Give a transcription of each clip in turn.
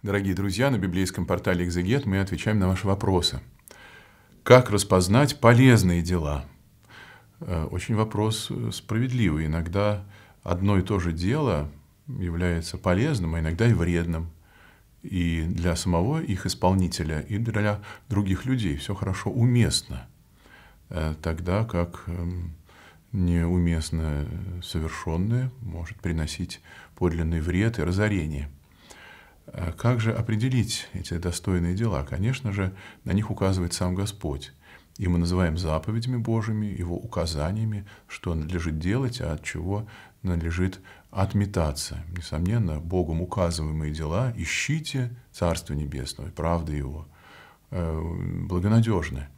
Дорогие друзья, на библейском портале «Экзегет» мы отвечаем на ваши вопросы. Как распознать полезные дела? Э, очень вопрос э, справедливый. Иногда одно и то же дело является полезным, а иногда и вредным. И для самого их исполнителя, и для других людей все хорошо уместно. Э, тогда как эм, неуместно совершенное может приносить подлинный вред и разорение – Э, как же определить эти достойные дела? Конечно же, на них указывает сам Господь. И мы называем заповедями Божьими, его указаниями, что надлежит делать, а от чего надлежит отметаться. Несомненно, Богом указываемые дела ищите Царство Небесное, правды Его, э, благонадежны.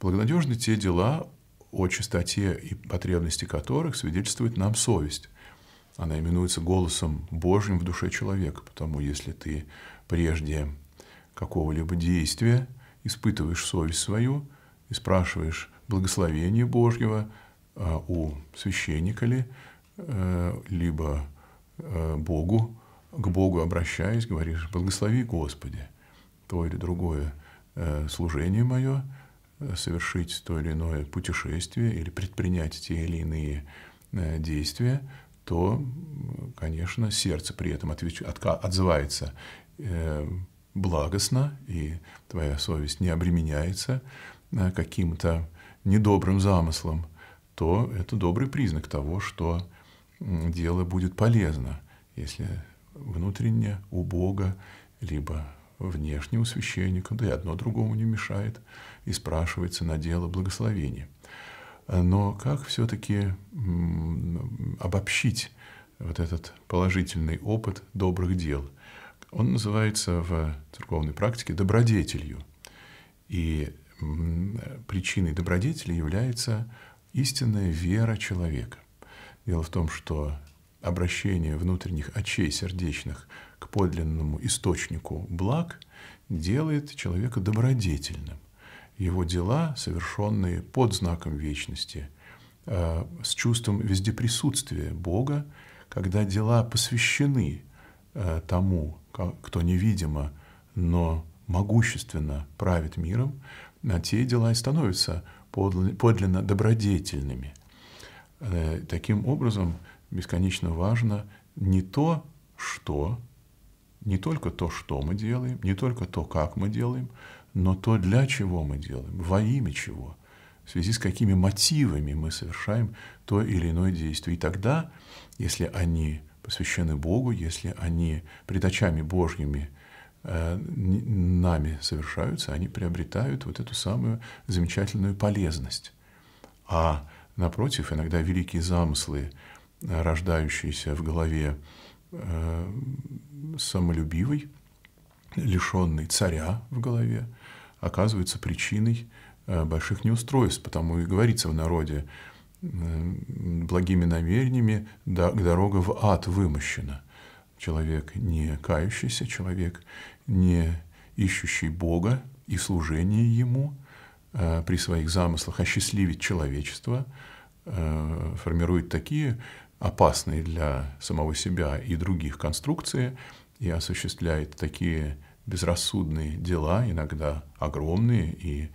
Благонадежны те дела, о чистоте и потребности которых свидетельствует нам совесть она именуется голосом Божьим в душе человека, потому если ты прежде какого-либо действия испытываешь совесть свою и спрашиваешь благословение Божьего а, у священника ли, э, либо э, Богу, к Богу обращаясь, говоришь, благослови Господи, то или другое э, служение мое, совершить то или иное путешествие или предпринять те или иные действия, то, конечно, сердце при этом отвеч... отзывается э, благостно, и твоя совесть не обременяется э, каким-то недобрым замыслом, то это добрый признак того, что дело будет полезно, если внутренне у Бога, либо внешне у священника, да и одно другому не мешает, и спрашивается на дело благословения но как все-таки обобщить вот этот положительный опыт добрых дел? Он называется в церковной практике добродетелью. И причиной добродетели является истинная вера человека. Дело в том, что обращение внутренних очей сердечных к подлинному источнику благ делает человека добродетельным его дела, совершенные под знаком вечности, э, с чувством вездеприсутствия Бога, когда дела посвящены э, тому, кто невидимо, но могущественно правит миром, а те дела и становятся подлинно добродетельными. Э, таким образом, бесконечно важно не то, что, не только то, что мы делаем, не только то, как мы делаем, но то, для чего мы делаем, во имя чего, в связи с какими мотивами мы совершаем то или иное действие. И тогда, если они посвящены Богу, если они пред очами Божьими э, нами совершаются, они приобретают вот эту самую замечательную полезность. А напротив, иногда великие замыслы, э, рождающиеся в голове э, самолюбивой, лишенный царя в голове, оказывается причиной э, больших неустройств, потому и говорится в народе, благими намерениями дорога в ад вымощена. Человек не кающийся, человек не ищущий Бога и служение Ему э, при своих замыслах осчастливить человечество, э, формирует такие опасные для самого себя и других конструкции, и осуществляет такие безрассудные дела, иногда огромные и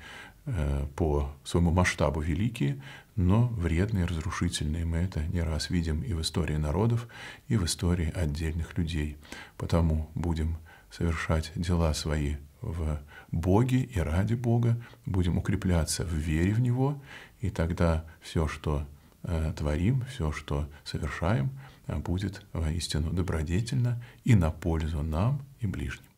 э, по своему масштабу великие, но вредные, разрушительные. Мы это не раз видим и в истории народов, и в истории отдельных людей. Потому будем совершать дела свои в Боге и ради Бога, будем укрепляться в вере в Него, и тогда все, что э, творим, все, что совершаем – будет воистину э, добродетельно и на пользу нам и ближним.